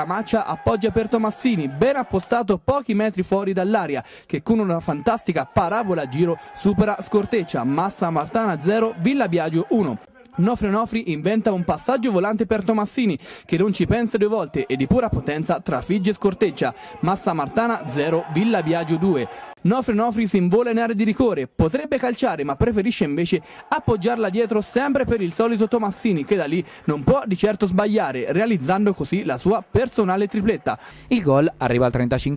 La Maccia appoggia per Tomassini, ben appostato pochi metri fuori dall'aria, che con una fantastica parabola a giro supera Scorteccia, Massa Martana 0, Villa Biagio 1. Nofri Nofri inventa un passaggio volante per Tomassini, che non ci pensa due volte e di pura potenza trafigge e scorteggia. Massa Martana 0, Villa Biagio 2. Nofri Nofri si invola in area di rigore, potrebbe calciare ma preferisce invece appoggiarla dietro sempre per il solito Tomassini che da lì non può di certo sbagliare, realizzando così la sua personale tripletta. Il gol arriva al 35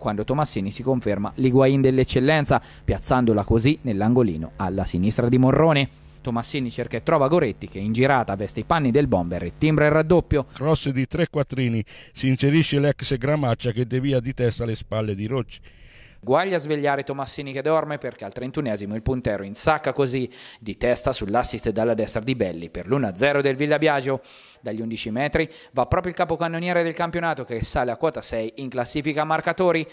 quando Tomassini si conferma l'Iguain dell'eccellenza, piazzandola così nell'angolino alla sinistra di Morrone. Tomassini cerca e trova Goretti che in girata veste i panni del bomber e timbra il raddoppio. Cross di tre quattrini si inserisce l'ex Gramaccia che devia di testa le spalle di Rocci. Guaglia a svegliare Tomassini che dorme perché al 31esimo il puntero insacca così di testa sull'assist dalla destra di Belli per l'1-0 del Villa Biagio. Dagli 11 metri va proprio il capocannoniere del campionato che sale a quota 6 in classifica marcatori.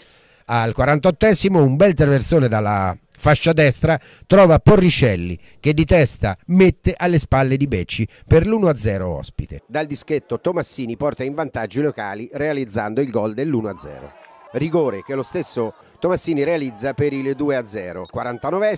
Al 48 esimo un bel traversone dalla fascia destra, trova Porricelli che di testa mette alle spalle di Becci per l'1-0 ospite. Dal dischetto Tomassini porta in vantaggio i locali realizzando il gol dell'1-0 rigore che lo stesso Tomassini realizza per il 2-0. 49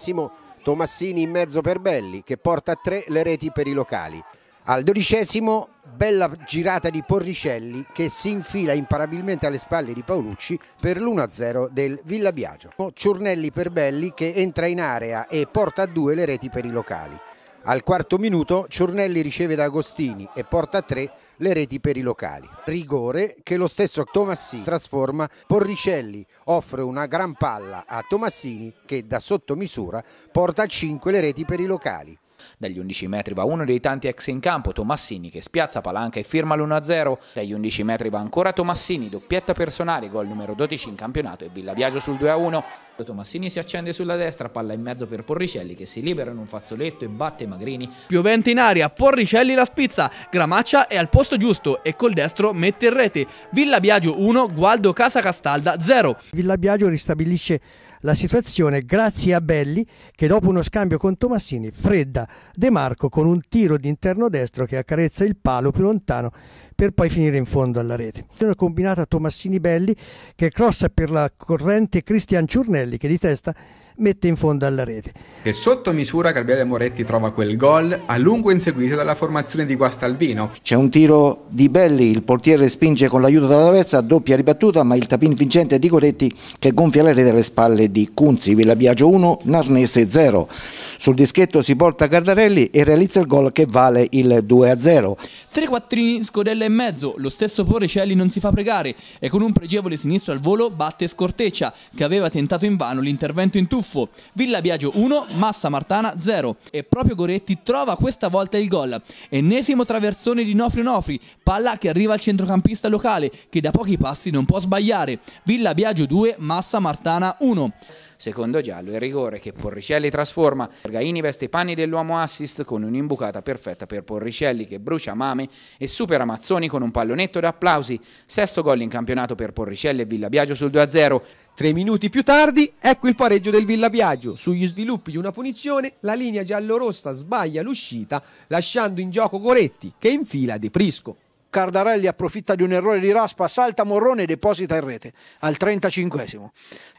Tomassini in mezzo per Belli che porta a 3 le reti per i locali. Al dodicesimo bella girata di Porricelli che si infila imparabilmente alle spalle di Paolucci per l'1-0 del Villa Biagio. Ciurnelli per Belli che entra in area e porta a due le reti per i locali. Al quarto minuto Ciurnelli riceve da Agostini e porta a tre le reti per i locali. Rigore che lo stesso Tomassini trasforma. Porricelli offre una gran palla a Tomassini che da sottomisura porta a cinque le reti per i locali. Dagli 11 metri va uno dei tanti ex in campo, Tomassini, che spiazza palanca e firma l'1-0. Dagli 11 metri va ancora Tomassini, doppietta personale, gol numero 12 in campionato e Villaviaggio sul 2-1. Tomassini si accende sulla destra, palla in mezzo per Porricelli che si libera in un fazzoletto e batte Magrini. Piovente in aria, Porricelli la spizza, Gramaccia è al posto giusto e col destro mette in rete. Villa Biagio 1, Gualdo Casa Castalda 0. Villa Biagio ristabilisce la situazione grazie a Belli che dopo uno scambio con Tomassini fredda De Marco con un tiro di interno destro che accarezza il palo più lontano per poi finire in fondo alla rete. Una combinata Tomassini Belli che crossa per la corrente Cristian Ciurnelli che di testa mette in fondo alla rete. E sotto misura Gabriele Moretti trova quel gol a lungo inseguito dalla formazione di Guastalvino. C'è un tiro di Belli, il portiere spinge con l'aiuto della traversa, doppia ribattuta, ma il tapin vincente di Coretti che gonfia la rete alle spalle di Cunzi, Villa Biagio 1, Narnese 0. Sul dischetto si porta Cardarelli e realizza il gol che vale il 2-0. Tre quattrini, scodella e mezzo, lo stesso Porricelli non si fa pregare e con un pregevole sinistro al volo batte Scorteccia che aveva tentato invano l'intervento in tuffo Buffo, Villa Biagio 1, Massa Martana 0. E proprio Goretti trova questa volta il gol. Ennesimo traversone di Nofri Nofri, palla che arriva al centrocampista locale, che da pochi passi non può sbagliare. Villa Biagio 2, Massa Martana 1 secondo giallo, il rigore che Porricelli trasforma, Gaini veste i panni dell'uomo assist con un'imbucata perfetta per Porricelli che brucia Mame e supera Mazzoni con un pallonetto d'applausi, sesto gol in campionato per Porricelli e Villabiagio sul 2-0. Tre minuti più tardi, ecco il pareggio del Villabiagio. Sugli sviluppi di una punizione, la linea giallorossa sbaglia l'uscita, lasciando in gioco Goretti, che infila De Prisco. Cardarelli approfitta di un errore di Raspa, salta Morrone e deposita in rete al 35esimo.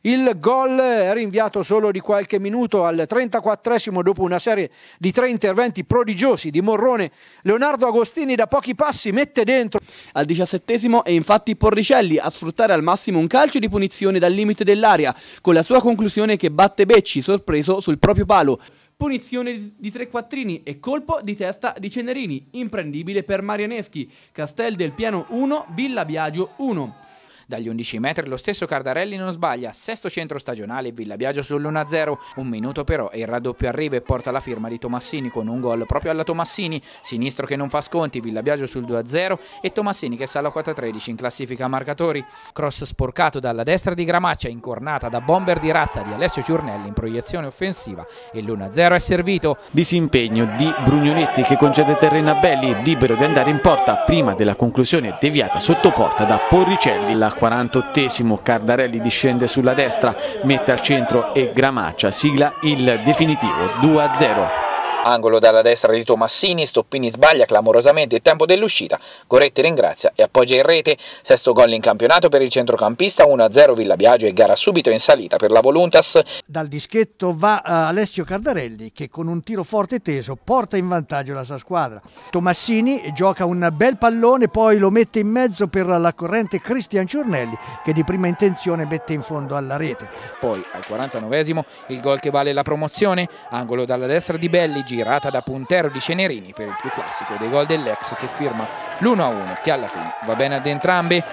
Il gol è rinviato solo di qualche minuto al 34esimo dopo una serie di tre interventi prodigiosi di Morrone. Leonardo Agostini da pochi passi mette dentro. Al 17esimo è infatti Porricelli a sfruttare al massimo un calcio di punizione dal limite dell'area, con la sua conclusione che batte Becci sorpreso sul proprio palo punizione di tre quattrini e colpo di testa di Cenerini, imprendibile per Marianeschi, Castel del Piano 1, Villa Biagio 1. Dagli 11 metri lo stesso Cardarelli non sbaglia, sesto centro stagionale Villa Villabiagio sull'1-0, un minuto però e il raddoppio arriva e porta la firma di Tomassini con un gol proprio alla Tomassini, sinistro che non fa sconti, Villa Villabiagio sul 2-0 e Tomassini che sale a 4 13 in classifica a marcatori. Cross sporcato dalla destra di Gramaccia, incornata da bomber di razza di Alessio Ciurnelli in proiezione offensiva e l'1-0 è servito. Disimpegno di Brugnonetti che concede terreno a Belli, libero di andare in porta prima della conclusione deviata sotto porta da Porricelli. La al 48esimo Cardarelli discende sulla destra, mette al centro e Gramaccia sigla il definitivo 2-0. Angolo dalla destra di Tomassini, Stoppini sbaglia clamorosamente il tempo dell'uscita, Goretti ringrazia e appoggia in rete, sesto gol in campionato per il centrocampista, 1-0 Villabiagio e gara subito in salita per la Voluntas. Dal dischetto va eh, Alessio Cardarelli che con un tiro forte e teso porta in vantaggio la sua squadra. Tomassini gioca un bel pallone, poi lo mette in mezzo per la corrente Cristian Ciornelli che di prima intenzione mette in fondo alla rete. Poi al 49esimo il gol che vale la promozione, angolo dalla destra di Belligi girata da Puntero di Cenerini per il più classico dei gol dell'ex che firma l'1-1 che alla fine va bene ad entrambi.